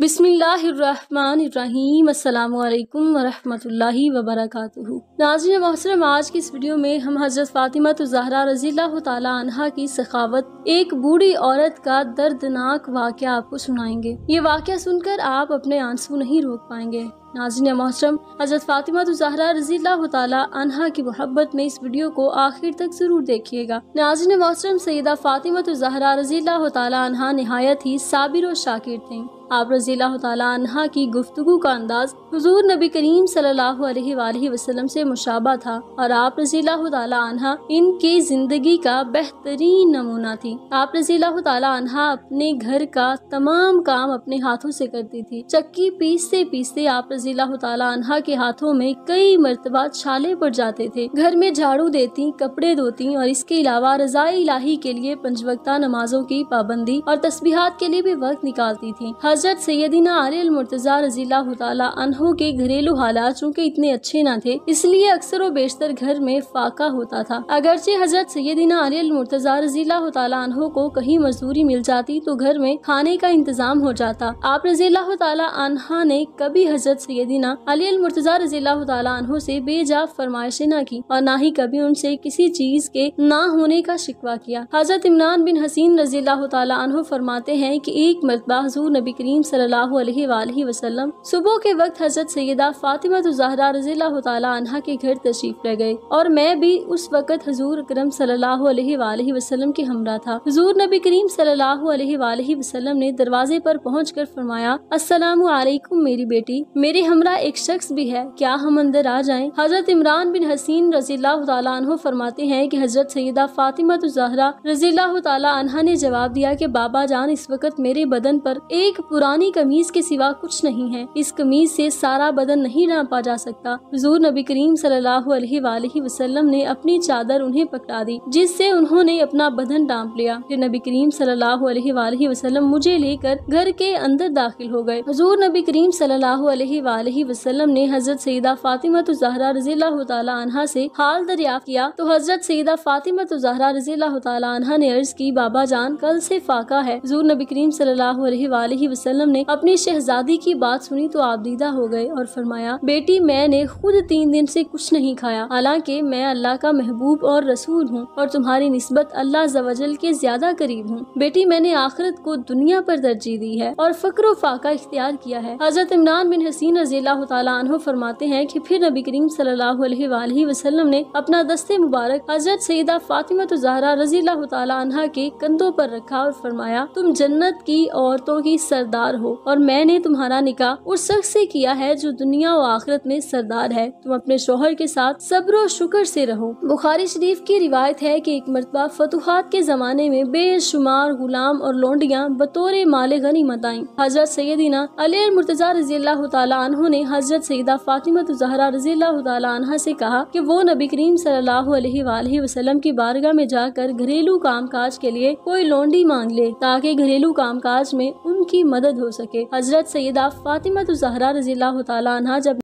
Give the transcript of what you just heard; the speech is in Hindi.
बिसमीम् अल्लाम वरहमतुल्लाहि वबरकातुहु नाजिन मोहसरम आज की इस वीडियो में हम हज़रत फ़ातिमा तजहरा तो रज़ील तहा की सखावत एक बूढ़ी औरत का दर्दनाक वाक़ आपको सुनाएंगे ये वाक़ सुनकर आप अपने आंसू नहीं रोक पाएंगे नाजिन मोहरम हजरत फातिमा जहरा रजी तहा की मोहब्बत में इस वीडियो को आखिर तक जरूर देखिएगा नाजिन मोहरम सैदा फातिमा तो जहरा रजी तहा नहायत ही साबिर और शाकिर थे आप रजील्ला तहा की गुफ्तु का अंदाज हजूर नबी करीम सल्लल्लाहु ऐसी से मुशाबा था और आप रजील तहा इनके जिंदगी का बेहतरीन नमूना थी आप रजी तहा अपने घर का तमाम काम अपने हाथों से करती थी चक्की पीसते पीसते आप रजी रजी के हाथों में कई मरतबा छाले पड़ जाते थे घर में झाड़ू देती कपड़े धोती और इसके अलावा रजाई इलाही के लिए पंचवक्ता नमाजों की पाबंदी और तस्बीहात के लिए भी वक्त निकालती थी हजरत सैदीना आर्यल मुर्तजा रजी के घरेलू हालात चूँकि इतने अच्छे न थे इसलिए अक्सर व बेशतर घर में फाका होता था अगरचे हजरत सैदीना आर्यल मुर्तजा रजी तहों को कहीं मजदूरी मिल जाती तो घर में खाने का इंतजाम हो जाता आप रजील्ला तला ने कभी हजरत लिए सैदना अली अल मुर्तजा रजील्ला तु से बेजा फरमाइशें ना की और ना ही कभी उनसे किसी चीज के ना होने का शिकवा किया हजरत इमरान बिन हसीन रजील्ला तु फरमाते हैं की एक मरतबा हजूर नबी करीम सल्लल्लाहु अलैहि वसल्लम सुबह के वक्त हजरत सैदा फातिमा तो जहरा रजील्ला तहा के घर तशरीफ रह गए और मैं भी उस वक्त हजूर अक्रम सल्लल्लाहु अलैहि वसल्लम के हमरा था हजूर नबी करीम सल्लल्लाहु अलैहि वसल्लम ने दरवाजे पर पहुँच कर फरमाया अस्सलाम वालेकुम मेरी बेटी मेरे मेरे हमरा एक शख्स भी है क्या हम अंदर आ जाएं? हजरत इमरान बिन हसीन रजील तु फरमाते हैं कि हजरत सईदा फातिमा तो जहरा रजील्ला तहा ने जवाब दिया कि बाबा जान इस वक्त मेरे बदन पर एक पुरानी कमीज के सिवा कुछ नहीं है इस कमीज से सारा बदन नहीं नापा जा सकता हजूर नबी करीम सल्लल्लाहु ने अपनी चादर उन्हें पकड़ा दी जिससे उन्होंने अपना बदन डांप लिया फिर नबी करीम सल्लल्लाहु मुझे लेकर घर के अंदर दाखिल हो गए हजूर नबी करीम सल्लाह वसल्लम ने हजरत सईदा फातिमा जहरा रजी तह से हाल दरिया किया तो हजरत सईदा फातिमा जहरा रजी तह ने अर्ज की बाबा जान कल से फाका है जूर नबी करीम सल्लाम ने अपनी शहजादी की बात सुनी तो आप दीदा हो गए और फरमाया बेटी मैंने खुद तीन दिन से कुछ नहीं खाया हालांकि मैं अल्लाह का महबूब और रसूल हूँ और तुम्हारी नस्बत अल्लाह जवजल के ज्यादा करीब हूँ बेटी मैंने आखिरत को दुनिया पर तरजीह दी है और फकर फाका इख्तियार किया है हजरत इमरान बिन हसीन रजी अल्लाह फरमाते हैं कि फिर नबी करीम सल्लल्लाहु वसल्लम ने अपना दस्ते मुबारक हजरत सईदा फातिमा जहरा रजी अल्लाह के कंधों पर रखा और फरमाया तुम जन्नत की औरतों की सरदार हो और मैंने तुम्हारा निकाह उस शख्स ऐसी किया है जो दुनिया और आखिरत में सरदार है तुम अपने शोहर के साथ सब्र शुक्र ऐसी रहो बुखारी शरीफ की रिवायत है की एक मरतबा फतुहात के जमाने में बेशुमार गुलाम और लोंडिया बतौर माले गनी मत आई हजरत सैदीना अली मुर्तजा रजी अल्लाह तु ने हजरत सईदा फातिमा तो जहरा रजी से कहा कि वो नबी करीम सल्लल्लाहु अलैहि वसल्लम की बारगाह में जाकर घरेलू कामकाज के लिए कोई लोंडी मांग ले ताकि घरेलू कामकाज में उनकी मदद हो सके हजरत सईदा फातिमा जहरा रजी तह जब